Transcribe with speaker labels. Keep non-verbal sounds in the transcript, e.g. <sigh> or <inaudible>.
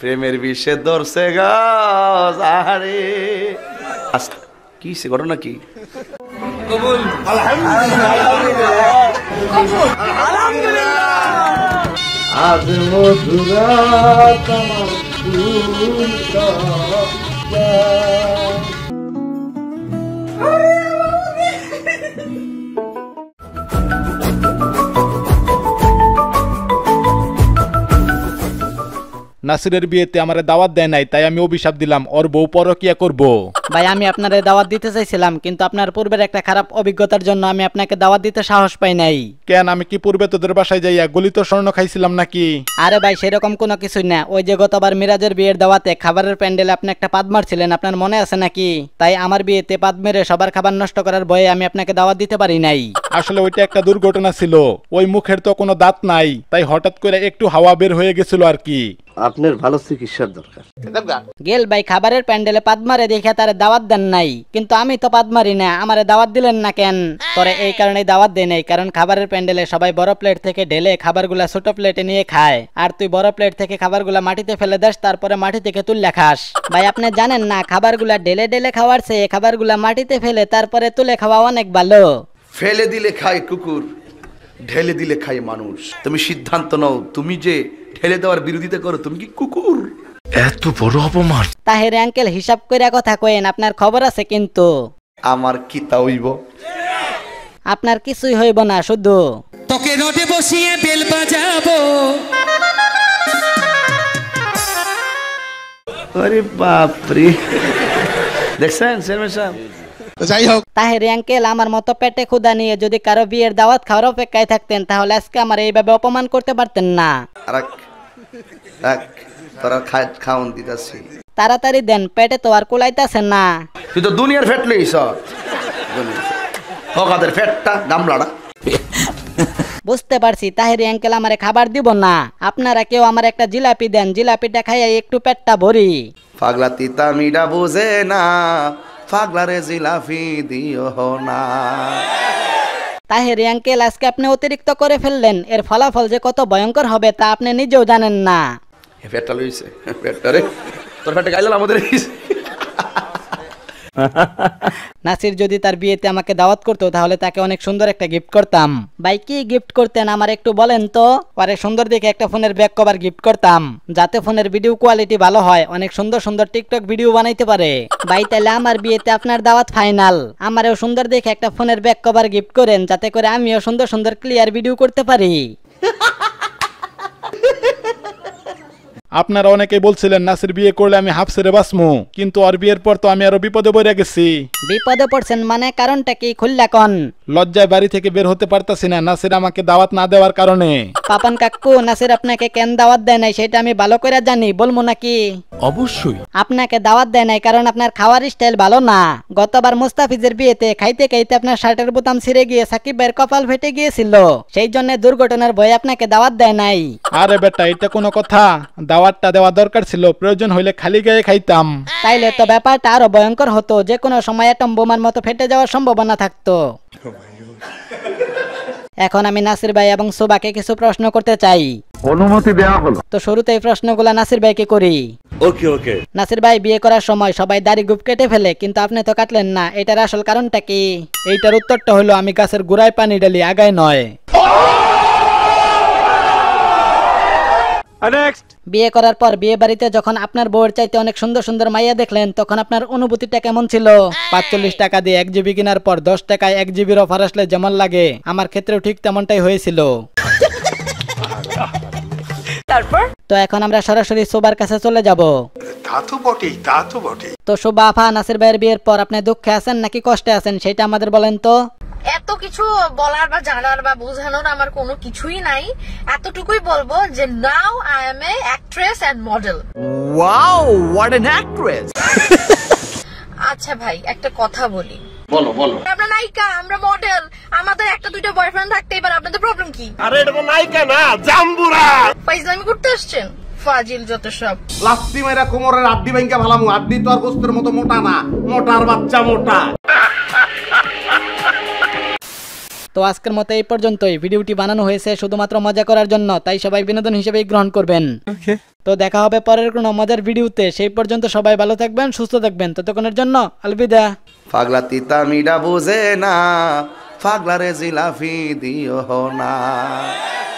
Speaker 1: প্রেমের বিষে ধরছে গাছ আচ্ছা,
Speaker 2: কি সে ঘটনা কি
Speaker 1: নাসিরের বিয়েতে আমার দাওয়াত দেয় নাই তাই আমি অভিশাপ দিলাম ওর বউ পরকিয়া করব
Speaker 2: ভাই আমি আপনার দাওয়াত দিতে চাইছিলাম কিন্তু আপনার পূর্বের একটা খারাপ অভিজ্ঞতার জন্য আমি আপনাকে দাওয়াত দিতে সাহস পাই নাই কেন আমি কি পূর্বে তোদের বাসায় যাইয়া গলিত স্বর্ণ খাইছিলাম নাকি আরে ভাই সেরকম কোনো কিছুই না ওই যে গতবার মিরাজের বিয়ের দাওয়াতে খাবারের প্যান্ডেলে আপনি একটা পাদ মারছিলেন আপনার মনে আছে নাকি তাই আমার বিয়েতে পাদ মেরে সবার খাবার নষ্ট করার ভয়ে আমি আপনাকে দাওয়াত দিতে পারি নাই
Speaker 1: আসলে ওইটা একটা দুর্ঘটনা ছিল ওই মুখের তো কোনো দাঁত নাই তাই হঠাৎ করে একটু হাওয়া বের হয়ে গেছিল আর কি আপনার ভালো চিকিৎসার দরকার
Speaker 2: গেল ভাই খাবারের প্যান্ডেলে পাদ দেখে তার দাওয়াত দেন নাই কিন্তু আমি তো পাদ না আমারে দাওয়াত দিলেন না কেন তরে এই কারণে দাওয়াত দেয় নাই কারণ খাবারের প্যান্ডেলে সবাই বড় প্লেট থেকে ঢেলে খাবারগুলা ছোট প্লেটে নিয়ে খায় আর তুই বড় প্লেট থেকে খাবারগুলা মাটিতে ফেলে দাস তারপরে মাটি থেকে তুলে খাস ভাই আপনি জানেন না খাবারগুলা ঢেলে ঢেলে খাওয়ার চেয়ে খাবারগুলা মাটিতে ফেলে তারপরে তুলে খাওয়া অনেক ভালো
Speaker 1: ফেলে দিলে খায় কুকুর ঢেলে দিলে খায় মানুষ তুমি সিদ্ধান্ত নাও তুমি যে ঠেলে দেওয়ার বিরোধিতা করো তুমি কি কুকুর এত বড় অপমান
Speaker 2: তাহের আঙ্কেল হিসাব কইরা কথা কয়েন আপনার খবর আছে কিন্তু আমার কি তা হইব আপনার কিছুই হইব না শুধু
Speaker 1: তোকে নটে বসিয়ে বেল বাজাবো আরে বাপরে দেখছেন চেয়ারম্যান সাহেব
Speaker 2: যাই হোক তাহের আঙ্কেল আমার মতো পেটে ক্ষুদা নিয়ে যদি কারো বিয়ের দাওয়াত খাওয়ার অপেক্ষায় থাকতেন তাহলে আজকে আমার এইভাবে অপমান করতে পারতেন না তোরা খাওন দিতাছি তাড়াতাড়ি দেন পেটে তো আর কোলাইতাছে না তুই তো দুনিয়ার ফেট
Speaker 1: লইছ ফেটটা গামলাটা
Speaker 2: বুঝতে পারছি তাহের অ্যাঙ্কেল আমারে খাবার দিব না আপনারা কেউ আমার একটা জিলাপি দেন জিলাপিটা খাইয়া একটু পেটটা ভরি পাগলা তিতা মিডা বুঝে না পাগলারে জিলাপি দিও না তাহেরি আঙ্কেল আজকে আপনি অতিরিক্ত করে ফেললেন এর ফলাফল যে কত ভয়ঙ্কর হবে তা আপনি নিজেও জানেন না
Speaker 1: রে তোর আমাদের
Speaker 2: <laughs> নাসির যদি তার বিয়েতে আমাকে দাওয়াত করতো তাহলে তাকে অনেক সুন্দর একটা গিফট করতাম ভাই কি গিফট করতেন আমার একটু বলেন তো পরে সুন্দর দেখে একটা ফোনের ব্যাক কভার গিফট করতাম যাতে ফোনের ভিডিও কোয়ালিটি ভালো হয় অনেক সুন্দর সুন্দর টিকটক ভিডিও বানাইতে পারে ভাই তাহলে আমার বিয়েতে আপনার দাওয়াত ফাইনাল আমারও সুন্দর দেখে একটা ফোনের ব্যাক কভার গিফট করেন যাতে করে আমিও সুন্দর সুন্দর ক্লিয়ার ভিডিও করতে পারি <laughs>
Speaker 1: আপনারা অনেকে বলছিলেন নাসির বিয়ে করলে আমি হাফ ছেড়ে বাঁচমু কিন্তু আর বিয়ের পর তো আমি আরো বিপদে পড়ে গেছি বিপদে পড়ছেন মানে কারণটা কি খুললা কন লজ্জায় বাড়ি থেকে বের হতে পারতাছি না নাসির আমাকে দাওয়াত না দেওয়ার কারণে
Speaker 2: পাপন কাকু নাসির আপনাকে কেন দাওয়াত দেয় নাই সেটা আমি ভালো করে জানি বলবো নাকি অবশ্যই আপনাকে দাওয়াত দেয় নাই কারণ আপনার খাওয়ার স্টাইল ভালো না গতবার মুস্তাফিজের বিয়েতে খাইতে খাইতে আপনার শার্টের বোতাম ছিঁড়ে গিয়ে সাকিব ভাইয়ের কপাল ফেটে গিয়েছিল সেই জন্য দুর্ঘটনার ভয়ে আপনাকে দাওয়াত দেয় নাই
Speaker 1: আরে বেটা এটা কোনো কথা খাওয়ারটা দেওয়া দরকার ছিল প্রয়োজন হইলে খালি গায়ে খাইতাম
Speaker 2: তাইলে তো ব্যাপারটা আরো ভয়ঙ্কর হতো যে কোনো সময় অ্যাটম বোমার মতো ফেটে যাওয়ার সম্ভাবনা থাকতো এখন আমি নাসির ভাই এবং সোবাকে কিছু প্রশ্ন করতে চাই অনুমতি দেওয়া হলো তো শুরুতে এই প্রশ্নগুলা নাসির ভাইকে করি ওকে ওকে নাসির ভাই বিয়ে করার সময় সবাই দাড়ি গুপ কেটে ফেলে কিন্তু আপনি তো কাটলেন না এটার আসল কারণটা কি এইটার উত্তরটা হলো আমি গাছের গুড়ায় পানি ঢালি আগায় নয় বিয়ে করার পর বিয়ে বাড়িতে যখন আপনার বউয়ের চাইতে অনেক সুন্দর সুন্দর মাইয়া দেখলেন তখন আপনার অনুভূতিটা কেমন ছিল পাঁচচল্লিশ টাকা দিয়ে এক জিবি কেনার পর দশ টাকায় এক জিবির অফার আসলে যেমন লাগে আমার ক্ষেত্রেও ঠিক তেমনটাই হয়েছিল তো এখন আমরা সরাসরি সোবার কাছে চলে যাব তো বটেই আফা নাসির ভাইয়ের বিয়ের পর আপনি দুঃখে আছেন নাকি কষ্টে আছেন সেটা আমাদের বলেন তো এত কিছু বলার বা জানার বা বোঝানোর আমার কোনো কিছুই নাই এতটুকুই বলবো যে now I am a actress and model
Speaker 1: wow what an actress
Speaker 2: আচ্ছা ভাই একটা কথা বলি বলো বলো আমরা নায়িকা আমরা মডেল আমাদের একটা দুইটা বয়ফ্রেন্ড থাকতেই পারে আপনাদের প্রবলেম কি
Speaker 1: আরে এটা তো নায়িকা না জাম্বুরা
Speaker 2: ফাইজলামি করতে আসছেন ফাজিল যত সব
Speaker 1: লাস্তি মেরা কোমরের আড্ডি ভাঙ্গা ভালামু আড্ডি তো আর মতো মোটা না মোটার বাচ্চা মোটা
Speaker 2: তো আজকের মতো এই পর্যন্তই ভিডিওটি বানানো হয়েছে শুধুমাত্র মজা করার জন্য তাই সবাই বিনোদন হিসেবেই গ্রহণ করবেন তো দেখা হবে পরের কোনো মজার ভিডিওতে সেই পর্যন্ত সবাই ভালো থাকবেন সুস্থ থাকবেন ততক্ষণের জন্য আলবিদা পাগলা তিতা মিডা বুঝে না রে জিলাফি দিও না